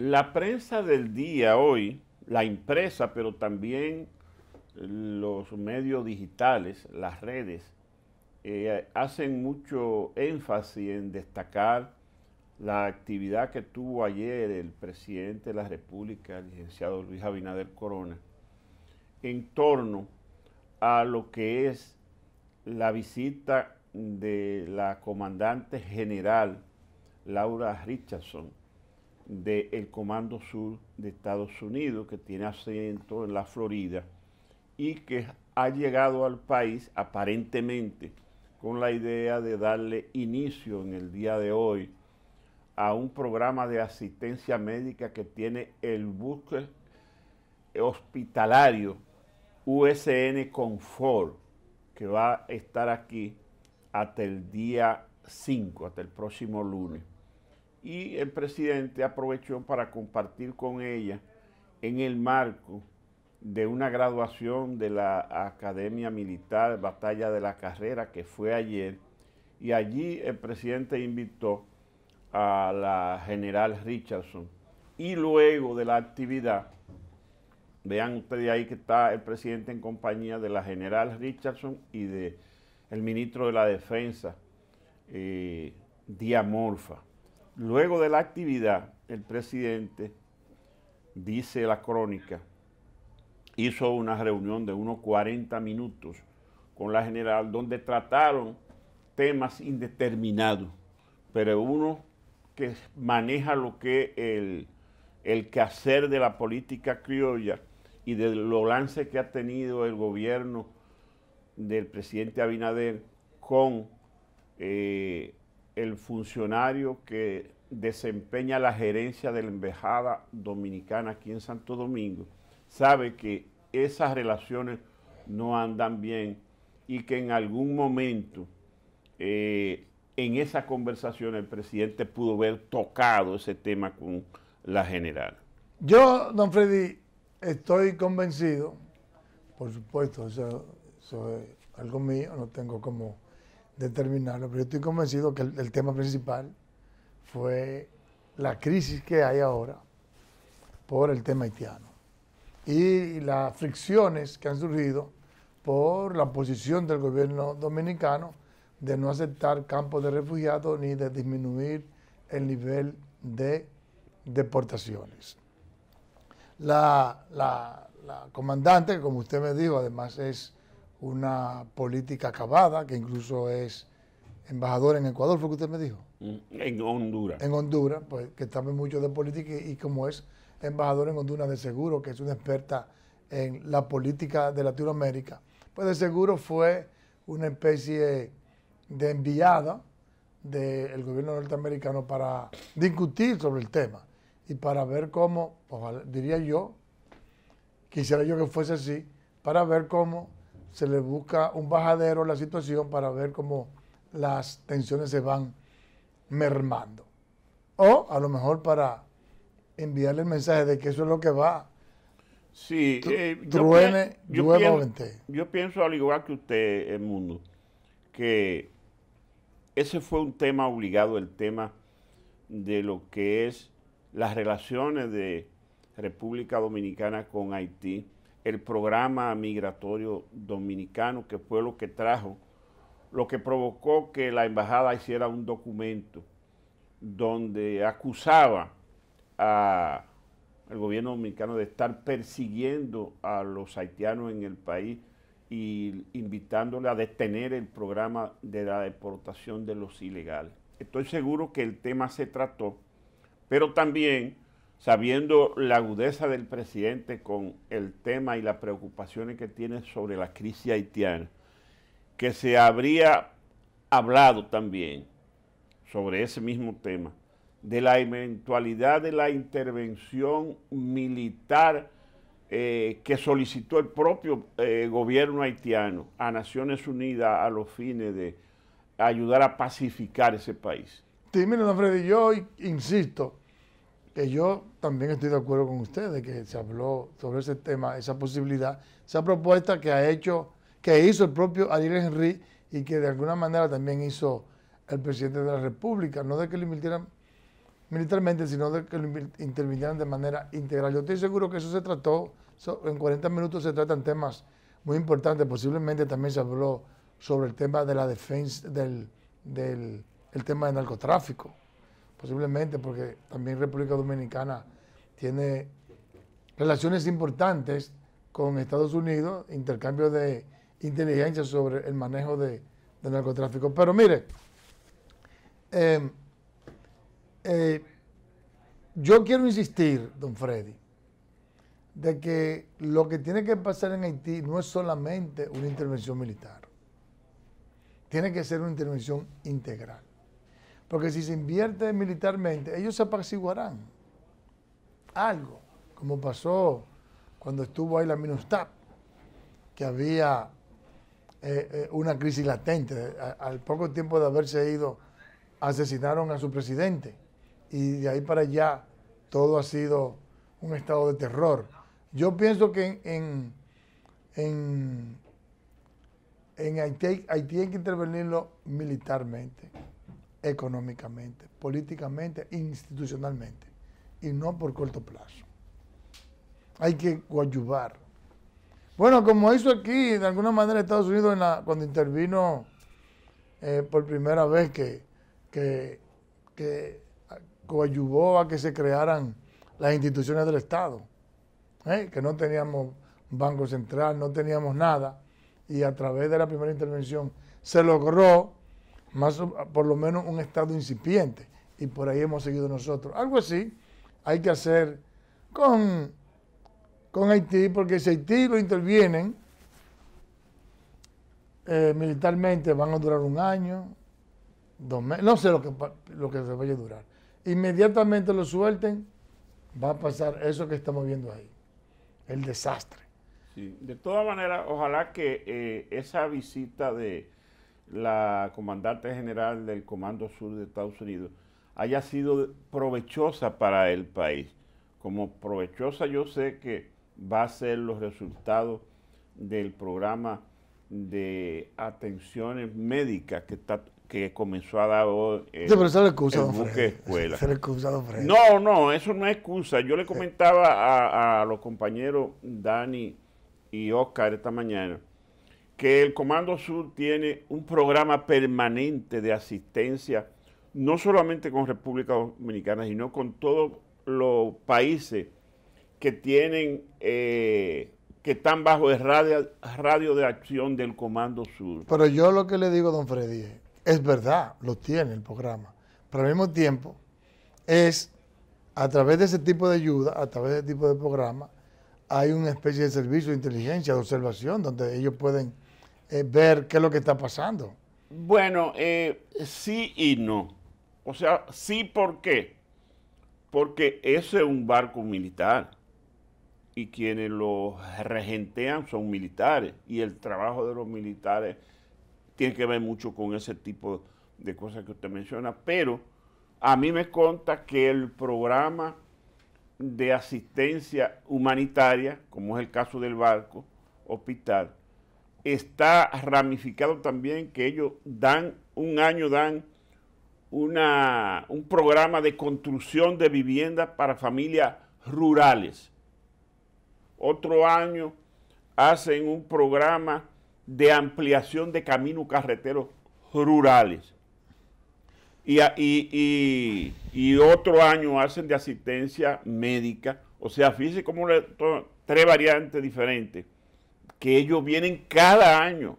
La prensa del día hoy, la impresa, pero también los medios digitales, las redes, eh, hacen mucho énfasis en destacar la actividad que tuvo ayer el presidente de la República, el licenciado Luis Abinader Corona, en torno a lo que es la visita de la comandante general Laura Richardson del Comando Sur de Estados Unidos, que tiene asiento en la Florida y que ha llegado al país aparentemente con la idea de darle inicio en el día de hoy a un programa de asistencia médica que tiene el buque hospitalario USN Confort, que va a estar aquí hasta el día 5, hasta el próximo lunes y el presidente aprovechó para compartir con ella en el marco de una graduación de la Academia Militar Batalla de la Carrera que fue ayer y allí el presidente invitó a la general Richardson y luego de la actividad vean ustedes ahí que está el presidente en compañía de la general Richardson y de el ministro de la defensa eh, Diamorfa Luego de la actividad, el presidente, dice la crónica, hizo una reunión de unos 40 minutos con la general donde trataron temas indeterminados, pero uno que maneja lo que el, el quehacer de la política criolla y de los lances que ha tenido el gobierno del presidente Abinader con eh, el funcionario que desempeña la gerencia de la Embajada Dominicana aquí en Santo Domingo sabe que esas relaciones no andan bien y que en algún momento eh, en esa conversación el presidente pudo haber tocado ese tema con la general. Yo, don Freddy, estoy convencido, por supuesto, eso es algo mío, no tengo como determinarlo, pero yo estoy convencido que el, tema principal fue la crisis que hay ahora por el tema haitiano y las fricciones que han surgido por la posición del gobierno dominicano de no aceptar campos de refugiados ni de disminuir el nivel de deportaciones. La, la comandante, como usted me dijo, además es una política acabada, que incluso es embajador en Ecuador, fue lo que usted me dijo. Mm, en Honduras. En Honduras, pues que también mucho de política y, como es embajador en Honduras de seguro, que es una experta en la política de Latinoamérica, pues de seguro fue una especie de enviada del gobierno norteamericano para discutir sobre el tema y para ver cómo, diría yo, quisiera yo que fuese así, para ver cómo se le busca un bajadero a la situación para ver cómo las tensiones se van mermando. O a lo mejor para enviarle el mensaje de que eso es lo que va. Sí, eh, truene, yo, pienso, yo pienso al igual que usted, el mundo, que ese fue un tema obligado, el tema de lo que es las relaciones de República Dominicana con Haití el programa migratorio dominicano, que fue lo que trajo, lo que provocó que la embajada hiciera un documento donde acusaba al gobierno dominicano de estar persiguiendo a los haitianos en el país y invitándole a detener el programa de la deportación de los ilegales. Estoy seguro que el tema se trató, pero también sabiendo la agudeza del presidente con el tema y las preocupaciones que tiene sobre la crisis haitiana, que se habría hablado también sobre ese mismo tema, de la eventualidad de la intervención militar eh, que solicitó el propio eh, gobierno haitiano a Naciones Unidas a los fines de ayudar a pacificar ese país. Sí, don Freddy, yo insisto, que yo también estoy de acuerdo con ustedes, que se habló sobre ese tema, esa posibilidad, esa propuesta que ha hecho, que hizo el propio Ariel Henry y que de alguna manera también hizo el presidente de la República, no de que lo invirtieran militarmente, sino de que lo intervinieran de manera integral. Yo estoy seguro que eso se trató, en 40 minutos se tratan temas muy importantes, posiblemente también se habló sobre el tema de la defensa, del, del el tema del narcotráfico posiblemente porque también República Dominicana tiene relaciones importantes con Estados Unidos, intercambio de inteligencia sobre el manejo de, narcotráfico. Pero mire, em, eh, yo quiero insistir, don Freddy, de que lo que tiene que pasar en Haití no es solamente una intervención militar, tiene que ser una intervención integral. Porque si se invierte militarmente, ellos se apaciguarán. Algo, como pasó cuando estuvo ahí la Minustap, que había eh, eh, una crisis latente. al poco tiempo de haberse ido, asesinaron a su presidente. Y de ahí para allá todo ha sido un estado de terror. Yo pienso que en, en, en Haití, Haití hay que intervenirlo militarmente económicamente, políticamente, institucionalmente, y no por corto plazo. Hay que coadyuvar. Bueno, como hizo aquí, de alguna manera, Estados Unidos, cuando intervino eh, por primera vez, que, que, coadyuvó a que se crearan las instituciones del Estado, ¿eh? que no teníamos banco central, no teníamos nada, y a través de la primera intervención se logró más por lo menos un estado incipiente, y por ahí hemos seguido nosotros. Algo así hay que hacer con, con Haití, porque si Haití lo intervienen eh, militarmente, van a durar un año, dos meses, no sé lo que, lo que se vaya a durar. Inmediatamente lo suelten, va a pasar eso que estamos viendo ahí, el desastre. De todas maneras, ojalá que eh, esa visita de la comandante general del Comando Sur de Estados Unidos haya sido provechosa para el país. Como provechosa yo sé que va a ser los resultados del programa de atenciones médicas que que comenzó a dar hoy el, pero escuela. no, no, eso no es excusa. Yo le comentaba a, a los compañeros Dani y Oscar esta mañana que el Comando Sur tiene un programa permanente de asistencia, no solamente con República Dominicana, sino con todos los países que tienen, eh, que están bajo el radio, de acción del Comando Sur. Pero yo lo que le digo, don Freddy, es verdad, lo tiene el programa, pero al mismo tiempo es a través de ese tipo de ayuda, a través de ese tipo de programa, hay una especie de servicio de inteligencia, de observación, donde ellos pueden eh, ver qué es lo que está pasando. Bueno, eh, sí y no. O sea, sí, ¿por qué? Porque ese es un barco militar y quienes lo regentean son militares y el trabajo de los militares tiene que ver mucho con ese tipo de cosas que usted menciona, pero a mí me conta que el programa de asistencia humanitaria, como es el caso del barco, hospital, está ramificado también que ellos dan, un año dan una, un programa de construcción de viviendas para familias rurales. Otro año hacen un programa de ampliación de caminos carreteros rurales. Y, y, otro año hacen de asistencia médica. O sea, fíjense cómo tres variantes diferentes que ellos vienen cada año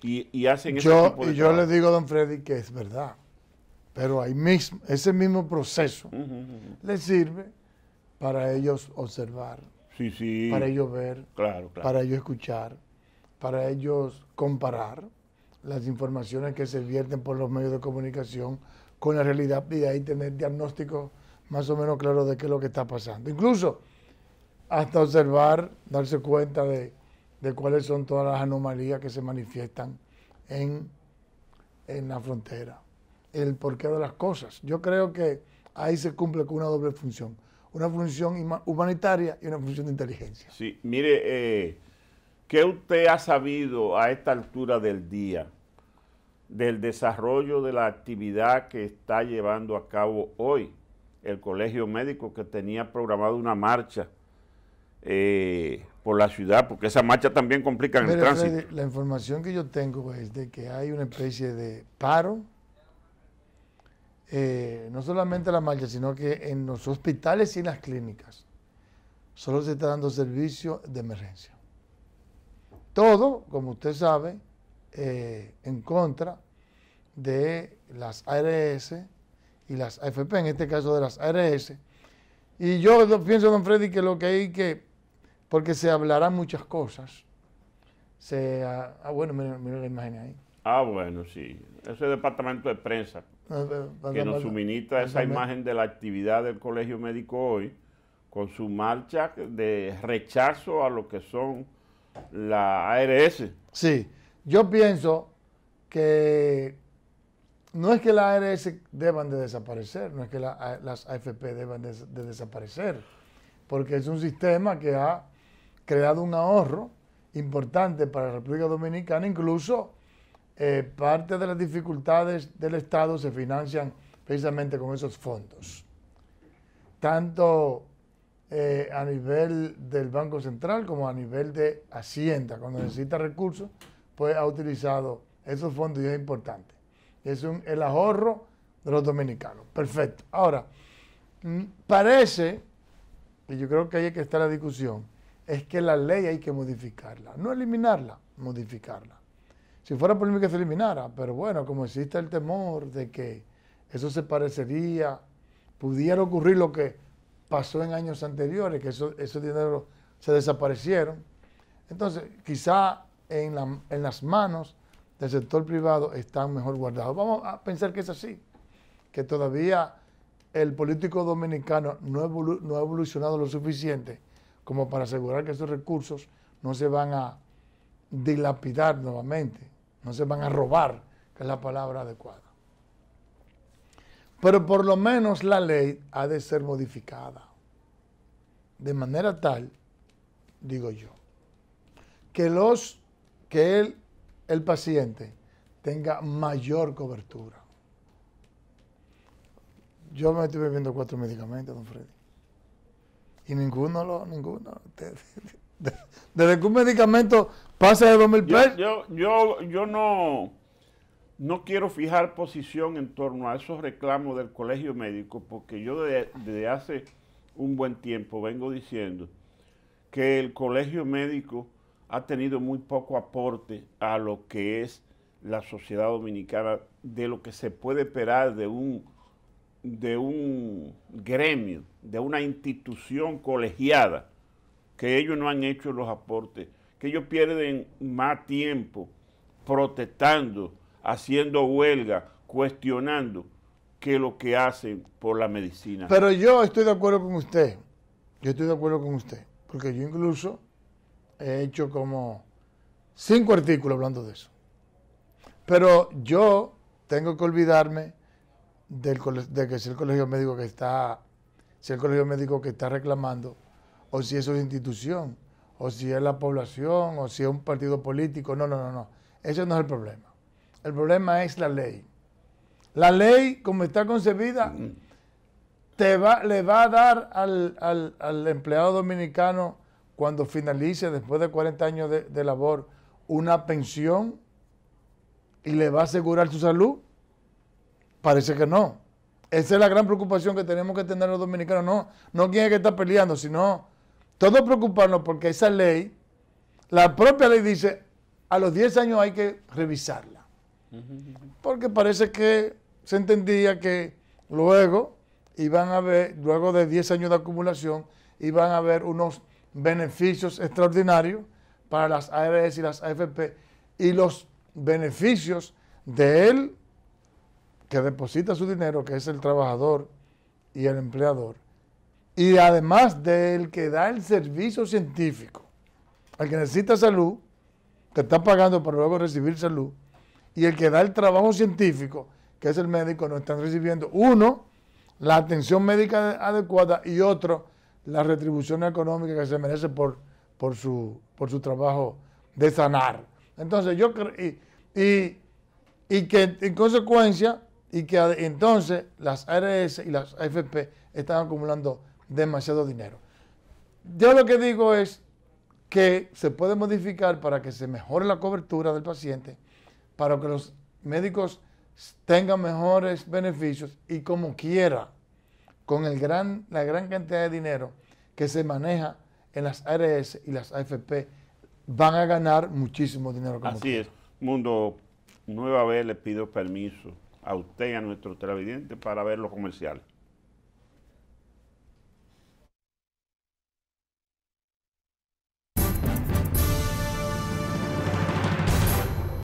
y, hacen ese yo, Y yo le digo a don Freddy que es verdad, pero ahí mismo, ese mismo proceso les sirve para ellos observar, para ellos ver, para ellos escuchar, para ellos comparar las informaciones que se vierten por los medios de comunicación con la realidad y ahí tener diagnóstico más o menos claro de qué es lo que está pasando. Incluso hasta observar, darse cuenta de de cuáles son todas las anomalías que se manifiestan en, la frontera, el porqué de las cosas. Yo creo que ahí se cumple con una doble función, una función humanitaria y una función de inteligencia. Sí, mire, eh, ¿qué usted ha sabido a esta altura del día del desarrollo de la actividad que está llevando a cabo hoy el Colegio Médico que tenía programado una marcha? Eh, por la ciudad, porque esa marcha también complica el tránsito. la información que yo tengo es de que hay una especie de paro, eh, no solamente la marcha, sino que en los hospitales y en las clínicas solo se está dando servicio de emergencia. Todo, como usted sabe, eh, en contra de las ARS y las AFP, en este caso de las ARS. Y yo pienso, don Freddy, que lo que hay que porque se hablarán muchas cosas. Se, ah, ah bueno, mira, la imagen ahí. Ah, bueno, sí. Ese es el departamento de prensa ah, ah, que nos suministra esa imagen de la actividad del Colegio Médico hoy, con su marcha de rechazo a lo que son la ARS. Sí, yo pienso que no es que las ARS deban de desaparecer, no es que las AFP deban de desaparecer, porque es un sistema que ha creado un ahorro importante para la República Dominicana, incluso eh, parte de las dificultades del Estado se financian precisamente con esos fondos. Tanto eh, a nivel del Banco Central como a nivel de Hacienda, cuando necesita recursos, pues ha utilizado esos fondos y es importante. Es el ahorro de los dominicanos. Perfecto. Ahora, mm, parece, y yo creo que ahí es que está la discusión, es que la ley hay que modificarla, no eliminarla, modificarla. Si fuera por mí que se eliminara, pero bueno, como existe el temor de que eso se parecería, pudiera ocurrir lo que pasó en años anteriores, que esos dineros se desaparecieron. Entonces, quizá en, las manos del sector privado están mejor guardados. Vamos a pensar que es así, que todavía el político dominicano no ha evolucionado lo suficiente como para asegurar que esos recursos no se van a dilapidar nuevamente, no se van a robar, que es la palabra adecuada. Pero por lo menos la ley ha de ser modificada, de manera tal, digo yo, que los que el paciente tenga mayor cobertura. Yo me estoy bebiendo cuatro medicamentos, don Freddy. Y ninguno lo, ninguno. Desde que un medicamento pasa de 2.000 mil pesos. Yo, yo, yo, no, no quiero fijar posición en torno a esos reclamos del colegio médico, porque yo desde hace un buen tiempo vengo diciendo que el colegio médico ha tenido muy poco aporte a lo que es la sociedad dominicana, de lo que se puede esperar de un de un gremio, de una institución colegiada, que ellos no han hecho los aportes, que ellos pierden más tiempo protestando, haciendo huelga, cuestionando, que lo que hacen por la medicina. Pero yo estoy de acuerdo con usted, yo estoy de acuerdo con usted, porque yo incluso he hecho como cinco artículos hablando de eso. Pero yo tengo que olvidarme del de que es el colegio médico que está, si el colegio médico que está reclamando, o si es una institución, o si es la población, o si es un partido político, no, no, no, no. Ese no es el problema. El problema es la ley. La ley, como está concebida, te va, le va a dar al, empleado dominicano, cuando finalice, después de 40 años de labor, una pensión y le va a asegurar su salud Parece que no. Esa es la gran preocupación que tenemos que tener los dominicanos. No, no quién que estar peleando, sino todos preocuparnos porque esa ley, la propia ley dice, a los 10 años hay que revisarla. Porque parece que se entendía que luego iban a ver, luego de 10 años de acumulación, iban a haber unos beneficios extraordinarios para las ARS y las AFP. Y los beneficios de él, que deposita su dinero, que es el trabajador y el empleador, y además del que da el servicio científico, al que necesita salud, que está pagando para luego recibir salud, y el que da el trabajo científico, que es el médico, no están recibiendo uno la atención médica adecuada y otro la retribución económica que se merece por, por, su, por su trabajo de sanar. Entonces yo creo, y que en consecuencia y que entonces las ARS y las AFP están acumulando demasiado dinero. Yo lo que digo es que se puede modificar para que se mejore la cobertura del paciente, para que los médicos tengan mejores beneficios y como quiera, con el gran, la gran cantidad de dinero que se maneja en las ARS y las AFP, van a ganar muchísimo dinero. Así es. Mundo, nueva vez le pido permiso a usted y a nuestro televidente para ver los comerciales.